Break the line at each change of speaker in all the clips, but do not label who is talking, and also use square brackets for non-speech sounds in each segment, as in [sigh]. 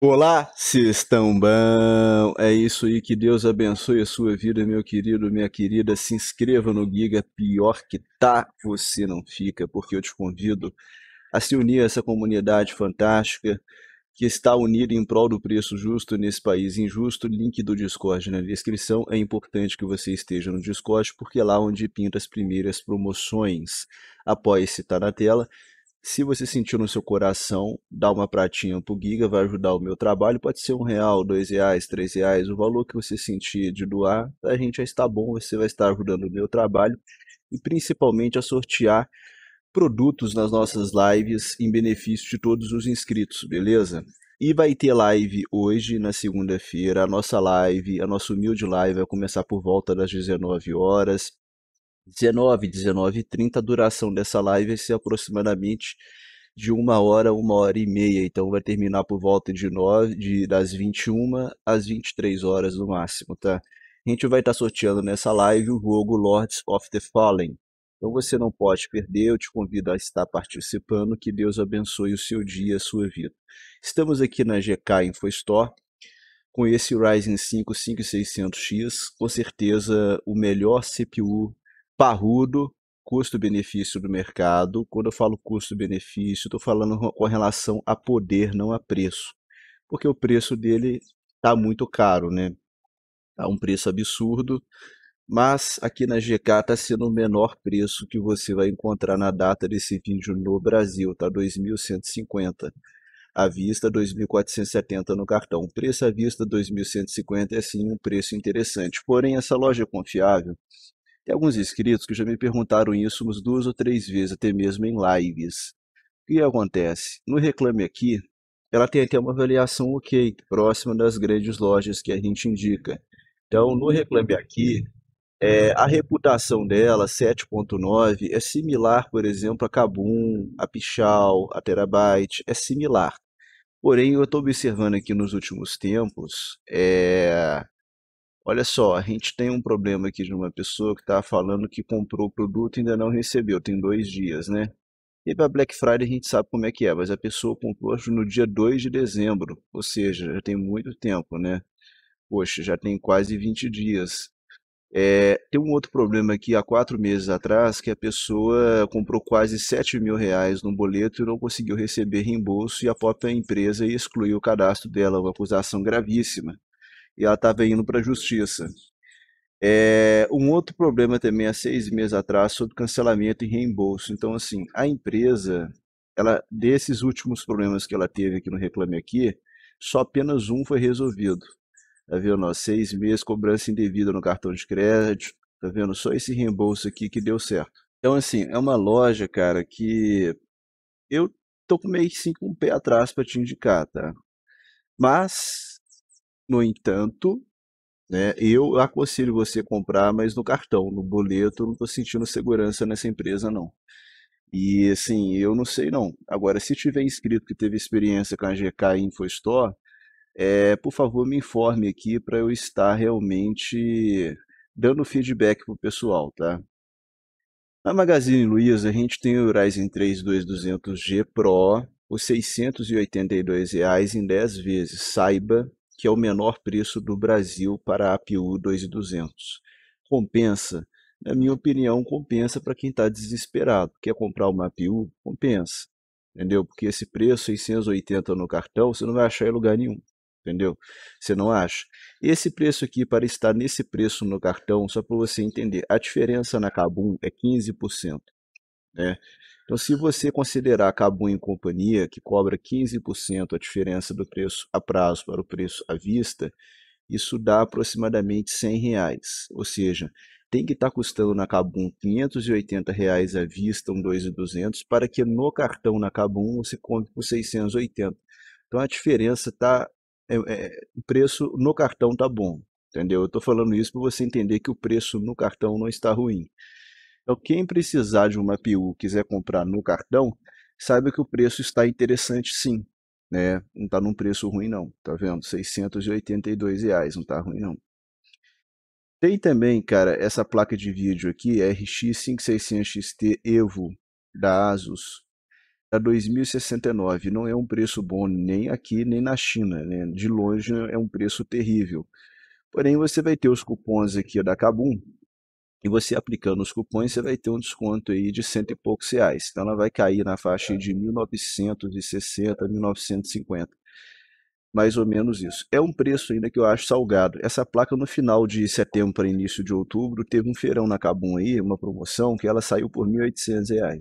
Olá, se estão bom? É isso aí, que Deus abençoe a sua vida, meu querido, minha querida. Se inscreva no Giga, pior que tá, você não fica, porque eu te convido a se unir a essa comunidade fantástica que está unida em prol do preço justo nesse país injusto. Link do Discord na descrição. É importante que você esteja no Discord, porque é lá onde pinta as primeiras promoções. Após citar tá na tela se você sentiu no seu coração, dá uma pratinha pro Giga, vai ajudar o meu trabalho. Pode ser um real, dois reais, três reais, o valor que você sentir de doar, a gente já está bom, você vai estar ajudando o meu trabalho e principalmente a sortear produtos nas nossas lives em benefício de todos os inscritos, beleza? E vai ter live hoje, na segunda-feira, a nossa live, a nossa humilde live vai começar por volta das 19 horas. 19, 19 e 30, a duração dessa live vai ser aproximadamente de uma hora, uma hora e meia. Então vai terminar por volta de 9, de, das 21 às 23 horas no máximo, tá? A gente vai estar tá sorteando nessa live o jogo Lords of the Fallen. Então você não pode perder, eu te convido a estar participando, que Deus abençoe o seu dia, a sua vida. Estamos aqui na GK InfoStore com esse Ryzen 5 5600X, com certeza o melhor CPU parrudo custo-benefício do mercado. Quando eu falo custo-benefício, estou falando com relação a poder, não a preço, porque o preço dele está muito caro, né? Está um preço absurdo, mas aqui na GK está sendo o menor preço que você vai encontrar na data desse vídeo no Brasil, tá? 2.150 à vista, 2.470 no cartão. O preço à vista 2.150 é sim um preço interessante. Porém, essa loja é confiável tem alguns inscritos que já me perguntaram isso umas duas ou três vezes, até mesmo em lives. O que acontece? No Reclame Aqui, ela tem até uma avaliação ok, próxima das grandes lojas que a gente indica. Então, no Reclame Aqui, é, a reputação dela, 7.9, é similar, por exemplo, a Kabum, a Pichal, a Terabyte, é similar. Porém, eu estou observando aqui nos últimos tempos é, Olha só, a gente tem um problema aqui de uma pessoa que está falando que comprou o produto e ainda não recebeu, tem dois dias, né? E para Black Friday a gente sabe como é que é, mas a pessoa comprou no dia 2 de dezembro, ou seja, já tem muito tempo, né? Poxa, já tem quase 20 dias. É, tem um outro problema aqui há quatro meses atrás que a pessoa comprou quase 7 mil reais num boleto e não conseguiu receber reembolso e a própria empresa excluiu o cadastro dela, uma acusação gravíssima e ela estava indo para a justiça. É, um outro problema também há seis meses atrás sobre cancelamento e reembolso. Então, assim, a empresa, ela desses últimos problemas que ela teve aqui no Reclame Aqui, só apenas um foi resolvido. Tá vendo? seis meses cobrança indevida no cartão de crédito. Tá vendo? Só esse reembolso aqui que deu certo. Então, assim, é uma loja, cara, que eu tô com meio que sim com um pé atrás para te indicar, tá? Mas no entanto, né, eu aconselho você a comprar, mas no cartão, no boleto, eu não estou sentindo segurança nessa empresa, não. E assim, eu não sei não. Agora, se tiver inscrito que teve experiência com a GK InfoStore, é, por favor me informe aqui para eu estar realmente dando feedback para o pessoal, tá? Na Magazine Luiza, a gente tem o Ryzen 3 2200G Pro, por R$ 682 reais em 10 vezes. Saiba que é o menor preço do Brasil para a APU 2200. Compensa? Na minha opinião, compensa para quem está desesperado. Quer comprar uma APU? Compensa. Entendeu? Porque esse preço, 680 no cartão, você não vai achar em lugar nenhum. Entendeu? Você não acha? Esse preço aqui, para estar nesse preço no cartão, só para você entender, a diferença na Kabum é 15%. Né? Então, se você considerar Cabum em Companhia, que cobra 15% a diferença do preço a prazo para o preço à vista, isso dá aproximadamente 100 reais. Ou seja, tem que estar tá custando na Cabum 580 reais à vista, um 2,200, para que no cartão na Cabum você compre por 680. Então, a diferença está... É, é, o preço no cartão está bom, entendeu? Eu estou falando isso para você entender que o preço no cartão não está ruim. Então, quem precisar de uma PU quiser comprar no cartão, saiba que o preço está interessante sim. Né? Não está num preço ruim não, tá vendo? 682 reais, não está ruim não. Tem também, cara, essa placa de vídeo aqui, RX 5600XT Evo da Asus, tá da 2069. Não é um preço bom nem aqui nem na China, né? De longe é um preço terrível. Porém, você vai ter os cupons aqui da Kabum, e você aplicando os cupons, você vai ter um desconto aí de cento e poucos reais. Então ela vai cair na faixa tá. de 1960, 1950. Mais ou menos isso. É um preço ainda que eu acho salgado. Essa placa no final de setembro para início de outubro teve um feirão na Cabum aí, uma promoção que ela saiu por R$ 1.800.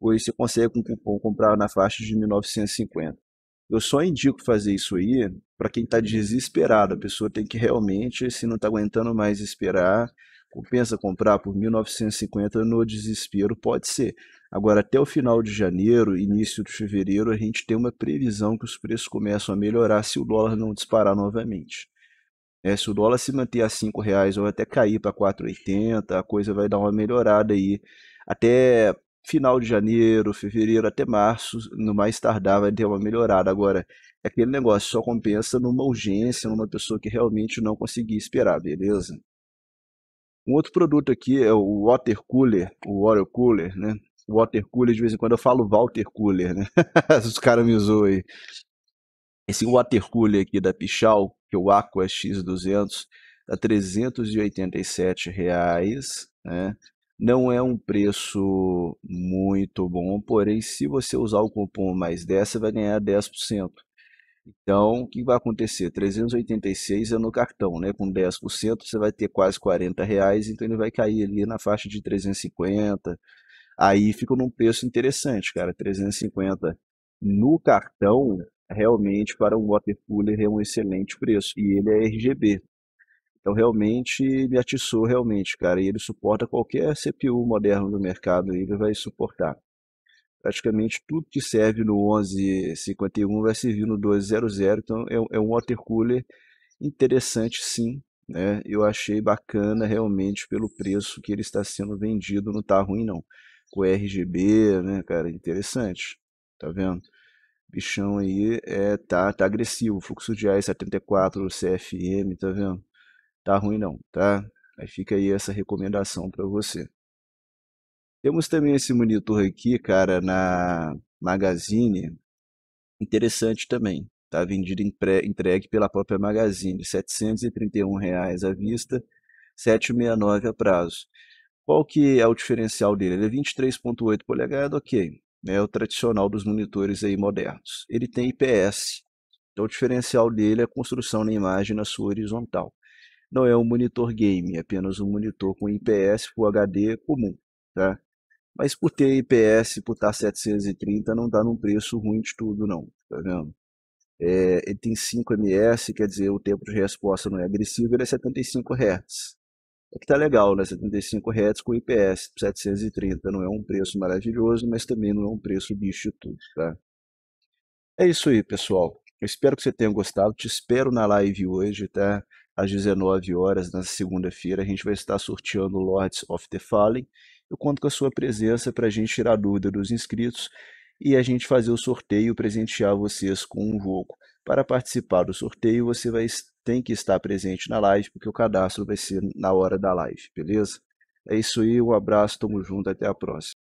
Hoje você consegue com cupom comprar na faixa de 1950. Eu só indico fazer isso aí para quem está uhum. desesperado. A pessoa tem que realmente, se não está aguentando mais esperar, Compensa comprar por 1950 no desespero? Pode ser. Agora, até o final de janeiro, início de fevereiro, a gente tem uma previsão que os preços começam a melhorar se o dólar não disparar novamente. É, se o dólar se manter a R$ reais ou até cair para 4,80, a coisa vai dar uma melhorada aí. Até final de janeiro, fevereiro, até março, no mais tardar, vai ter uma melhorada. Agora, é aquele negócio só compensa numa urgência, numa pessoa que realmente não conseguia esperar, beleza? Um outro produto aqui é o water cooler, o water cooler, né? Water cooler, de vez em quando eu falo Walter Cooler, né? [laughs] Os caras me zoam aí. Esse water cooler aqui da Pichal, que é o Aqua X200, tá 387 reais, né? Não é um preço muito bom, porém, se você usar o cupom mais 10, você vai ganhar 10%. Então, o que vai acontecer? 386 é no cartão, né? Com 10%, você vai ter quase 40 reais, então ele vai cair ali na faixa de 350. Aí fica num preço interessante, cara. 350 no cartão, realmente, para um water cooler é um excelente preço. E ele é RGB. Então, realmente, me atiçou, realmente, cara. E ele suporta qualquer CPU moderno do mercado, ele vai suportar praticamente tudo que serve no 1151 vai servir no 200, então é, é um water cooler interessante sim, né? Eu achei bacana realmente pelo preço que ele está sendo vendido, não está ruim não. Com RGB, né, cara, interessante. Tá vendo? Bichão aí é tá tá agressivo, fluxo de ar 74 CFM, tá vendo? Tá ruim não, tá? Aí fica aí essa recomendação para você. Temos também esse monitor aqui, cara, na Magazine. Interessante também. Tá vendido entregue pela própria Magazine, R$ 731,00 reais à vista, 769 a prazo. Qual que é o diferencial dele? Ele é 23.8 polegadas, OK. É o tradicional dos monitores aí modernos. Ele tem IPS. Então o diferencial dele é a construção na imagem na sua horizontal. Não é um monitor game, é apenas um monitor com IPS Full HD comum, tá? Mas por ter IPS, por estar 730, não dá tá num preço ruim de tudo, não. Tá vendo? É, ele tem 5 ms, quer dizer, o tempo de resposta não é agressivo, ele é 75 Hz. É que tá legal, né? 75 Hz com IPS 730 não é um preço maravilhoso, mas também não é um preço bicho de tudo, tá? É isso aí, pessoal. Eu espero que você tenha gostado. Te espero na live hoje, tá? Às 19 horas, na segunda-feira, a gente vai estar sorteando Lords of the Fallen eu conto com a sua presença para a gente tirar dúvida dos inscritos e a gente fazer o sorteio, e presentear vocês com um jogo. Para participar do sorteio, você vai, tem que estar presente na live, porque o cadastro vai ser na hora da live, beleza? É isso aí, um abraço, tamo junto, até a próxima.